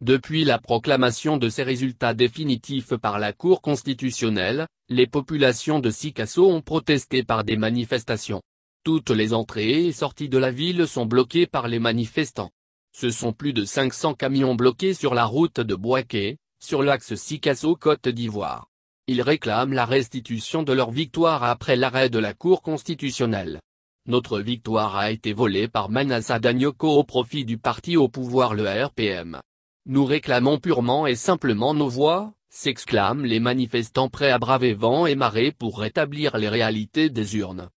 Depuis la proclamation de ces résultats définitifs par la Cour constitutionnelle, les populations de Sikasso ont protesté par des manifestations. Toutes les entrées et sorties de la ville sont bloquées par les manifestants. Ce sont plus de 500 camions bloqués sur la route de Boaké, sur l'axe Sikasso-Côte d'Ivoire. Ils réclament la restitution de leur victoire après l'arrêt de la Cour constitutionnelle. Notre victoire a été volée par Manassa Danyoko au profit du parti au pouvoir le RPM. Nous réclamons purement et simplement nos voix, s'exclament les manifestants prêts à braver vent et marée pour rétablir les réalités des urnes.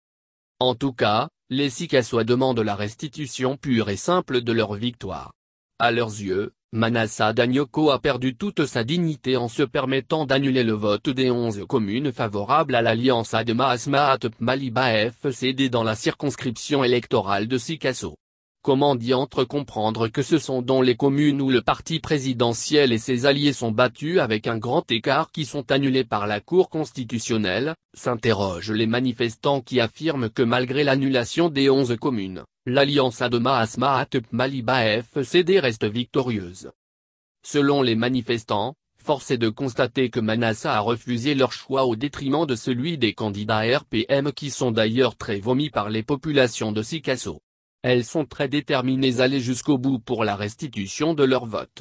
En tout cas, les Sikassois demandent la restitution pure et simple de leur victoire. À leurs yeux, Manassa Danyoko a perdu toute sa dignité en se permettant d'annuler le vote des onze communes favorables à l'alliance Adema Asma Atep Maliba FCD dans la circonscription électorale de Sikasso. Comment entre comprendre que ce sont dans les communes où le parti présidentiel et ses alliés sont battus avec un grand écart qui sont annulés par la Cour constitutionnelle, s'interrogent les manifestants qui affirment que malgré l'annulation des 11 communes, l'alliance Adama Asma Atep Maliba FCD reste victorieuse. Selon les manifestants, force est de constater que Manassa a refusé leur choix au détriment de celui des candidats RPM qui sont d'ailleurs très vomis par les populations de Sikasso elles sont très déterminées à aller jusqu'au bout pour la restitution de leur vote.